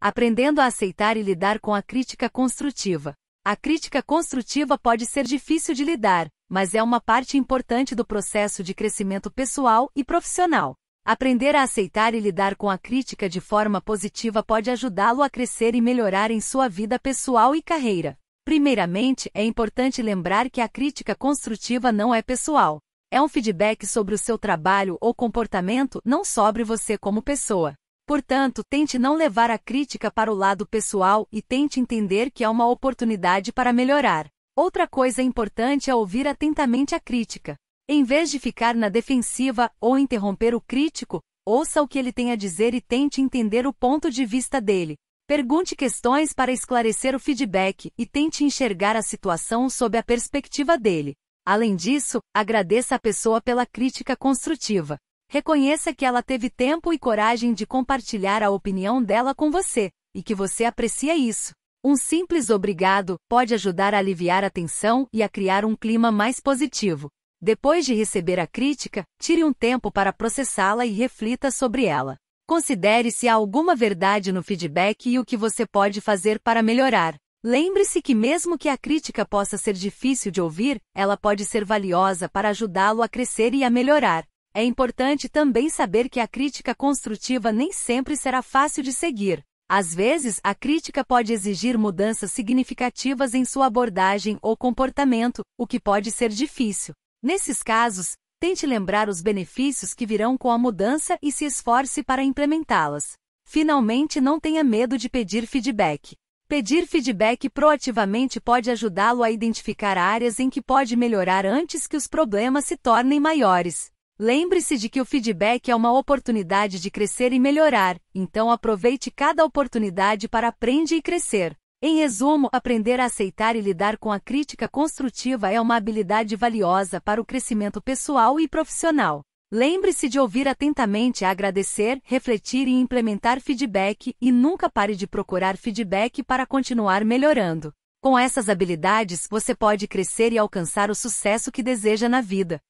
Aprendendo a aceitar e lidar com a crítica construtiva. A crítica construtiva pode ser difícil de lidar, mas é uma parte importante do processo de crescimento pessoal e profissional. Aprender a aceitar e lidar com a crítica de forma positiva pode ajudá-lo a crescer e melhorar em sua vida pessoal e carreira. Primeiramente, é importante lembrar que a crítica construtiva não é pessoal. É um feedback sobre o seu trabalho ou comportamento, não sobre você como pessoa. Portanto, tente não levar a crítica para o lado pessoal e tente entender que é uma oportunidade para melhorar. Outra coisa importante é ouvir atentamente a crítica. Em vez de ficar na defensiva ou interromper o crítico, ouça o que ele tem a dizer e tente entender o ponto de vista dele. Pergunte questões para esclarecer o feedback e tente enxergar a situação sob a perspectiva dele. Além disso, agradeça a pessoa pela crítica construtiva. Reconheça que ela teve tempo e coragem de compartilhar a opinião dela com você, e que você aprecia isso. Um simples obrigado pode ajudar a aliviar a tensão e a criar um clima mais positivo. Depois de receber a crítica, tire um tempo para processá-la e reflita sobre ela. Considere se há alguma verdade no feedback e o que você pode fazer para melhorar. Lembre-se que, mesmo que a crítica possa ser difícil de ouvir, ela pode ser valiosa para ajudá-lo a crescer e a melhorar. É importante também saber que a crítica construtiva nem sempre será fácil de seguir. Às vezes, a crítica pode exigir mudanças significativas em sua abordagem ou comportamento, o que pode ser difícil. Nesses casos, tente lembrar os benefícios que virão com a mudança e se esforce para implementá-las. Finalmente, não tenha medo de pedir feedback. Pedir feedback proativamente pode ajudá-lo a identificar áreas em que pode melhorar antes que os problemas se tornem maiores. Lembre-se de que o feedback é uma oportunidade de crescer e melhorar, então aproveite cada oportunidade para aprender e crescer. Em resumo, aprender a aceitar e lidar com a crítica construtiva é uma habilidade valiosa para o crescimento pessoal e profissional. Lembre-se de ouvir atentamente, agradecer, refletir e implementar feedback, e nunca pare de procurar feedback para continuar melhorando. Com essas habilidades, você pode crescer e alcançar o sucesso que deseja na vida.